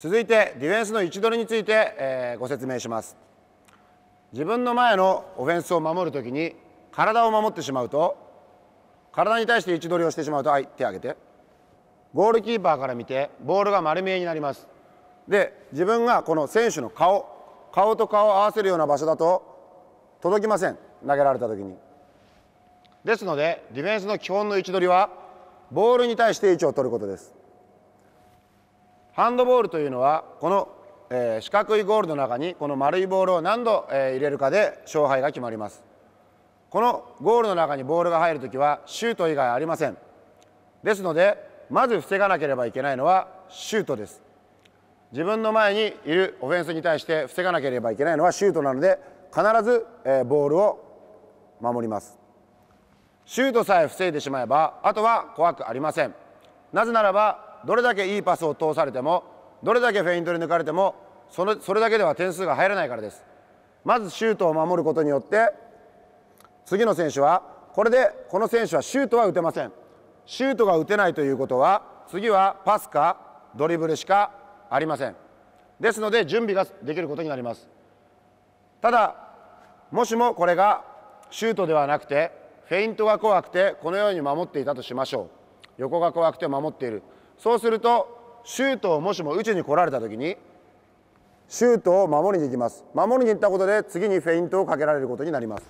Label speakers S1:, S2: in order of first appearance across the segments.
S1: 続いてディフェンスの位置取りについて、えー、ご説明します自分の前のオフェンスを守るときに体を守ってしまうと体に対して位置取りをしてしまうとはい手を挙げてゴールキーパーから見てボールが丸見えになりますで自分がこの選手の顔顔と顔を合わせるような場所だと届きません投げられた時にですのでディフェンスの基本の位置取りはボールに対して位置を取ることですハンドボールというのはこの、えー、四角いゴールの中にこの丸いボールを何度、えー、入れるかで勝敗が決まりますこのゴールの中にボールが入るときはシュート以外ありませんですのでまず防がなければいけないのはシュートです自分の前にいるオフェンスに対して防がなければいけないのはシュートなので必ず、えー、ボールを守りますシュートさえ防いでしまえばあとは怖くありませんなぜならばどれだけいいパスを通されてもどれだけフェイントに抜かれてもそのそれだけでは点数が入らないからですまずシュートを守ることによって次の選手はこれでこの選手はシュートは打てませんシュートが打てないということは次はパスかドリブルしかありませんですので準備ができることになりますただもしもこれがシュートではなくてフェイントが怖くてこのように守っていたとしましょう横が怖くて守っているそうするとシュートをもしも宇宙に来られた時にシュートを守りに行きます守りに行ったことで次にフェイントをかけられることになります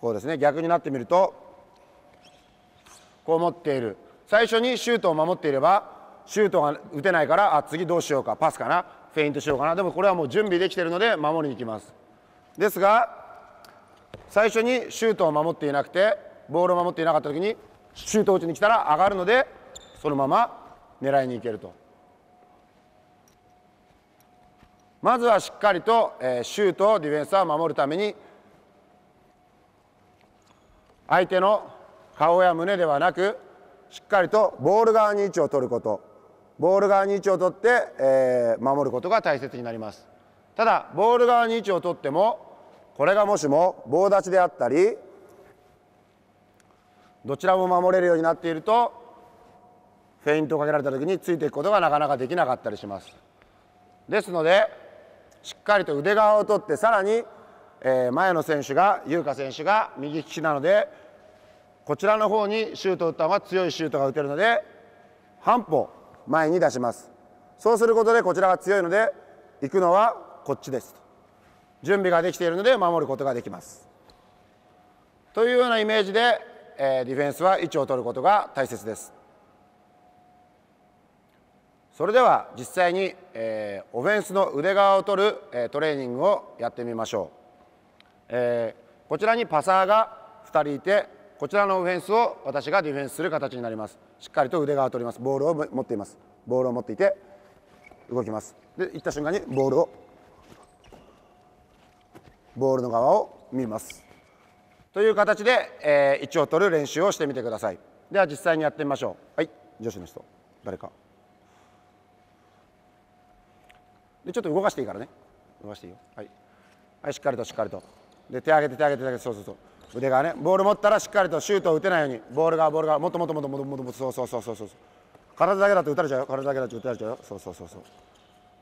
S1: こうですね逆になってみるとこう持っている最初にシュートを守っていればシュートが打てないからあ次どうしようかパスかなフェイントしようかなでもこれはもう準備できてるので守りに行きますですが最初にシュートを守っていなくてボールを守っていなかった時にシュートを打ちに来たら上がるのでそのまま狙いにいけるとまずはしっかりと、えシュートをディフェンスは守るために相手の顔や胸ではなくしっかりとボール側に位置を取ることボール側に位置を取って、え守ることが大切になりますただボール側に位置を取ってもこれがもしも棒立ちであったりどちらも守れるようになっているとフェイントをかけられた時についていくことがなかなかできなかったりしますですのでしっかりと腕側を取ってさらに、え前の選手が優香選手が右利きなのでこちらの方にシュートを打った方が強いシュートが打てるので半歩前に出しますそうすることでこちらが強いので行くのはこっちです準備ができているので守ることができますというようなイメージで、えディフェンスは位置を取ることが大切ですそれでは実際に、えー、オフェンスの腕側を取る、えー、トレーニングをやってみましょう、えー、こちらにパサーが2人いてこちらのオフェンスを私がディフェンスする形になりますしっかりと腕側を取りますボールを持っていますボールを持っていて動きますで行った瞬間にボールをボールの側を見ますという形で、えー、位置を取る練習をしてみてくださいでは実際にやってみましょうはい女子の人誰かでちょっと動かしていいからね動かしていいよはい、はい、しっかりとしっかりとで手上げて手上げて手上げてそうそうそう腕がねボール持ったらしっかりとシュートを打てないようにボールがボールがもっともっともっともっともっともっとそうそうそうそう体だけだと打たれちゃうよ体だけだと打たれちゃうよそうそうそうそう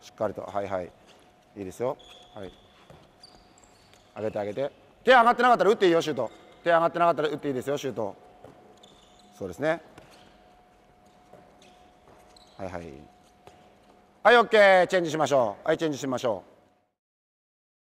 S1: しっかりとはいはいいいですよはい上げて上げて手上がってなかったら打っていいよシュート手上がってなかったら打っていいですよシュートそうですねはいはいはいオッケー、チェンジしましょうはいチェンジしましょう